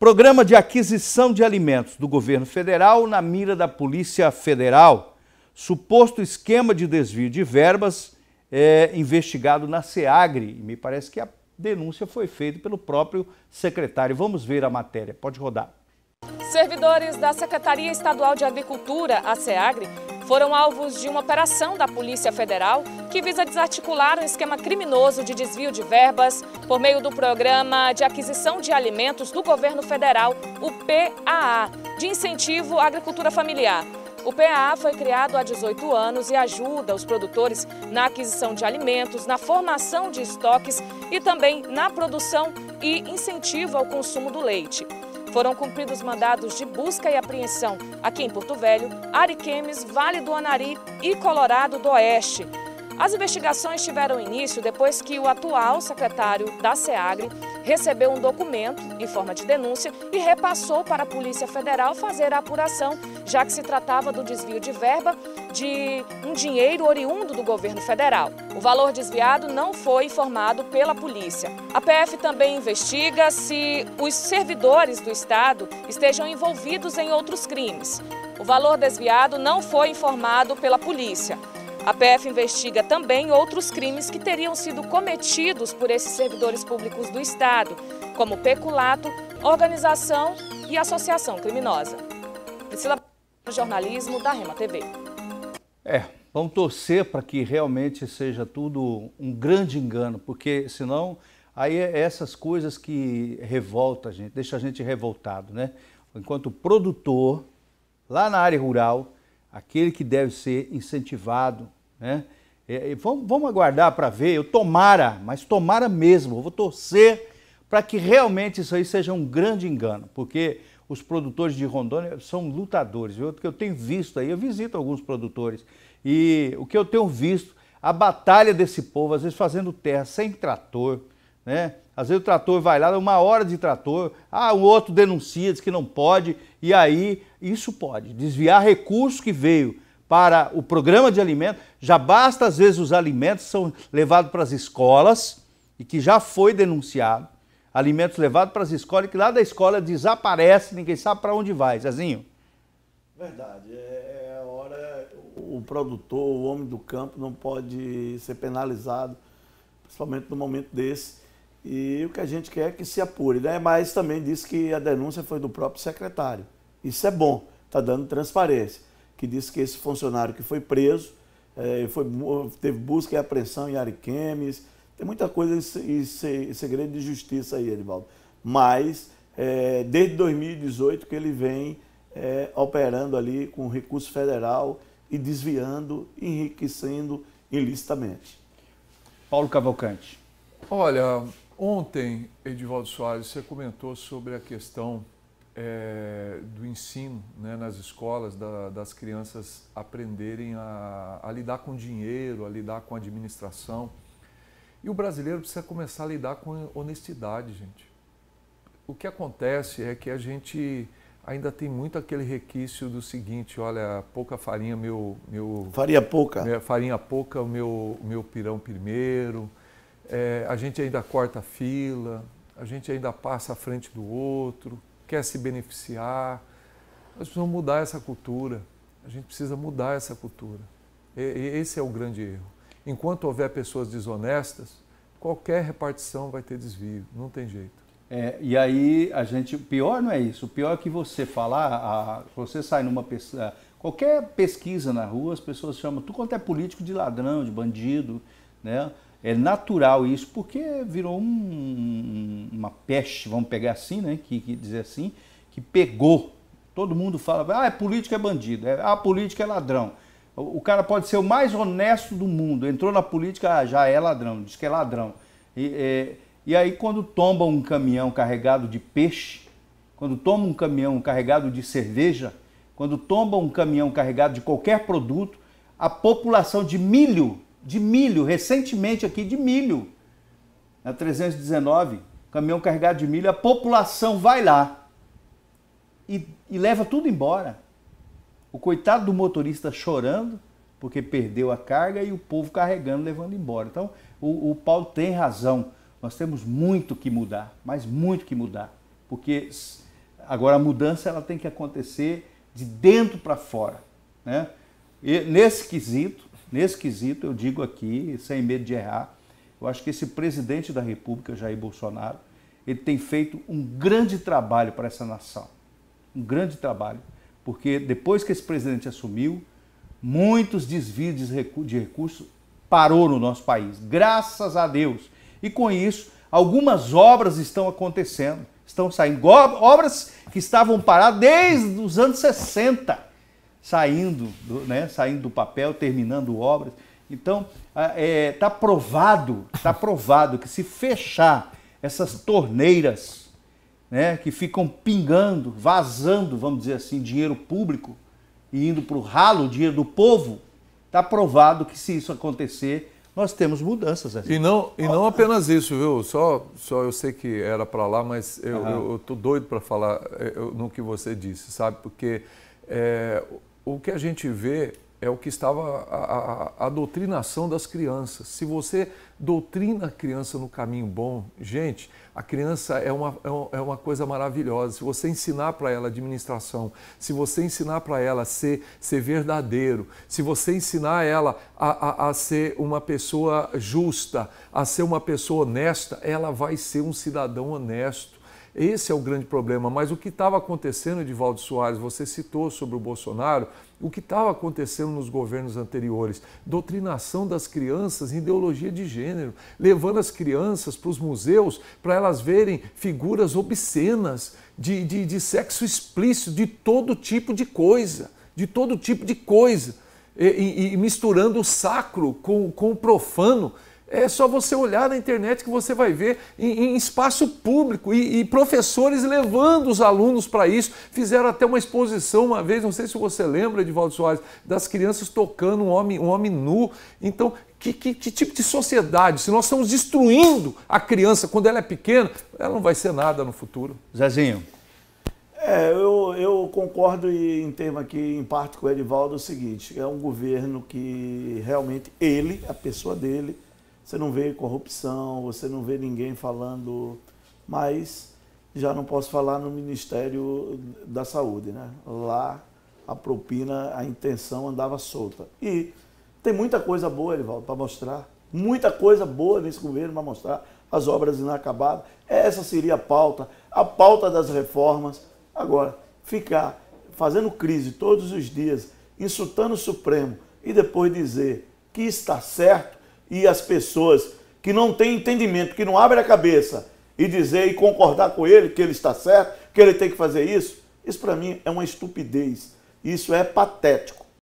Programa de aquisição de alimentos do governo federal na mira da Polícia Federal. Suposto esquema de desvio de verbas é, investigado na SEAGRE. E me parece que a denúncia foi feita pelo próprio secretário. Vamos ver a matéria. Pode rodar. Servidores da Secretaria Estadual de Agricultura, a SEAGRE, foram alvos de uma operação da Polícia Federal que visa desarticular um esquema criminoso de desvio de verbas por meio do Programa de Aquisição de Alimentos do Governo Federal, o PAA, de Incentivo à Agricultura Familiar. O PAA foi criado há 18 anos e ajuda os produtores na aquisição de alimentos, na formação de estoques e também na produção e incentivo ao consumo do leite. Foram cumpridos mandados de busca e apreensão aqui em Porto Velho, Ariquemes, Vale do Anari e Colorado do Oeste. As investigações tiveram início depois que o atual secretário da SEAGRE recebeu um documento em forma de denúncia e repassou para a Polícia Federal fazer a apuração, já que se tratava do desvio de verba de um dinheiro oriundo do governo federal. O valor desviado não foi informado pela polícia. A PF também investiga se os servidores do Estado estejam envolvidos em outros crimes. O valor desviado não foi informado pela polícia. A PF investiga também outros crimes que teriam sido cometidos por esses servidores públicos do Estado, como peculato, organização e associação criminosa. Priscila, jornalismo da Rema TV. É, vamos torcer para que realmente seja tudo um grande engano, porque senão aí é essas coisas que revolta a gente, deixa a gente revoltado, né? Enquanto produtor, lá na área rural, aquele que deve ser incentivado, né? É, vamos, vamos, aguardar para ver, eu tomara, mas tomara mesmo, eu vou torcer para que realmente isso aí seja um grande engano, porque os produtores de Rondônia são lutadores. Viu? O que eu tenho visto aí, eu visito alguns produtores, e o que eu tenho visto, a batalha desse povo, às vezes fazendo terra sem trator, né? Às vezes o trator vai lá, uma hora de trator, ah, o outro denuncia, diz que não pode, e aí isso pode, desviar recurso que veio para o programa de alimentos, já basta às vezes os alimentos são levados para as escolas, e que já foi denunciado, alimentos levados para as escolas, que lá da escola desaparece, ninguém sabe para onde vai. Zezinho? Verdade. É, é hora. O produtor, o homem do campo, não pode ser penalizado, principalmente no momento desse. E o que a gente quer é que se apure. Né? Mas também disse que a denúncia foi do próprio secretário. Isso é bom, está dando transparência. Que disse que esse funcionário que foi preso é, foi, teve busca e apreensão em Ariquemes tem muita coisa em, segredo de justiça aí, Edivaldo. Mas é, desde 2018 que ele vem é, operando ali com recurso federal e desviando, enriquecendo ilicitamente. Paulo Cavalcante. Olha, ontem, Edivaldo Soares, você comentou sobre a questão é, do ensino né, nas escolas, da, das crianças aprenderem a, a lidar com dinheiro, a lidar com administração. E o brasileiro precisa começar a lidar com honestidade, gente. O que acontece é que a gente ainda tem muito aquele requício do seguinte, olha, pouca farinha, meu... meu farinha pouca. Minha, farinha pouca, o meu, meu pirão primeiro. É, a gente ainda corta a fila, a gente ainda passa à frente do outro, quer se beneficiar. Nós precisamos mudar essa cultura. A gente precisa mudar essa cultura. E, esse é o grande erro enquanto houver pessoas desonestas, qualquer repartição vai ter desvio, não tem jeito. É, e aí a gente, o pior não é isso, o pior é que você falar, ah, a, você sai numa pesquisa, é, qualquer pesquisa na rua, as pessoas chamam, tu quanto é político de ladrão, de bandido, né? É natural isso, porque virou um, uma peste, vamos pegar assim, né? Que, que dizer assim, que pegou. Todo mundo fala, ah, é político é bandido, é, ah, político é ladrão. O cara pode ser o mais honesto do mundo, entrou na política, ah, já é ladrão, diz que é ladrão. E, é, e aí, quando tomba um caminhão carregado de peixe, quando toma um caminhão carregado de cerveja, quando tomba um caminhão carregado de qualquer produto, a população de milho, de milho, recentemente aqui de milho, na 319, caminhão carregado de milho, a população vai lá e, e leva tudo embora o coitado do motorista chorando, porque perdeu a carga, e o povo carregando, levando embora. Então, o, o Paulo tem razão. Nós temos muito que mudar, mas muito que mudar. Porque agora a mudança ela tem que acontecer de dentro para fora. Né? E nesse quesito, nesse quesito, eu digo aqui, sem medo de errar, eu acho que esse presidente da República, Jair Bolsonaro, ele tem feito um grande trabalho para essa nação. Um grande trabalho porque depois que esse presidente assumiu, muitos desvios de recursos parou no nosso país, graças a Deus. E com isso, algumas obras estão acontecendo, estão saindo, obras que estavam paradas desde os anos 60, saindo, né, saindo do papel, terminando obras. Então, está é, tá provado, está provado que se fechar essas torneiras né, que ficam pingando, vazando, vamos dizer assim, dinheiro público e indo para o ralo, dinheiro do povo, está provado que se isso acontecer, nós temos mudanças. Assim. E não, e não apenas isso, viu? Só, só eu sei que era para lá, mas eu, uhum. tô doido para falar é, no que você disse, sabe? Porque é, o que a gente vê é o que estava a, a, a, doutrinação das crianças. Se você doutrina a criança no caminho bom, gente, a criança é uma, é, é uma coisa maravilhosa. Se você ensinar para ela administração, se você ensinar para ela ser, ser verdadeiro, se você ensinar ela a, a, a ser uma pessoa justa, a ser uma pessoa honesta, ela vai ser um cidadão honesto esse é o grande problema. Mas o que estava acontecendo, Edivaldo Soares, você citou sobre o Bolsonaro, o que estava acontecendo nos governos anteriores? Doutrinação das crianças em ideologia de gênero, levando as crianças para os museus para elas verem figuras obscenas, de, de, de sexo explícito, de todo tipo de coisa. De todo tipo de coisa. E, e, e, misturando o sacro com, com o profano. É só você olhar na internet que você vai ver em, em espaço público e, e, professores levando os alunos para isso. Fizeram até uma exposição uma vez, não sei se você lembra, Edivaldo Soares, das crianças tocando um homem, um homem nu. Então, que, que, que, tipo de sociedade? Se nós estamos destruindo a criança quando ela é pequena, ela não vai ser nada no futuro. Zezinho. É, eu, eu concordo em tema aqui, em parte com o Edivaldo, é o seguinte, é um governo que realmente ele, a pessoa dele, você não vê corrupção, você não vê ninguém falando, mas já não posso falar no Ministério da Saúde, né? Lá a propina, a intenção andava solta. E tem muita coisa boa, Elivaldo, para mostrar. Muita coisa boa nesse governo para mostrar. As obras inacabadas. Essa seria a pauta, a pauta das reformas. Agora, ficar fazendo crise todos os dias, insultando o Supremo e depois dizer que está certo, e as pessoas que não têm entendimento, que não abrem a cabeça e dizer e concordar com ele que ele está certo, que ele tem que fazer isso, isso para mim é uma estupidez. Isso é patético.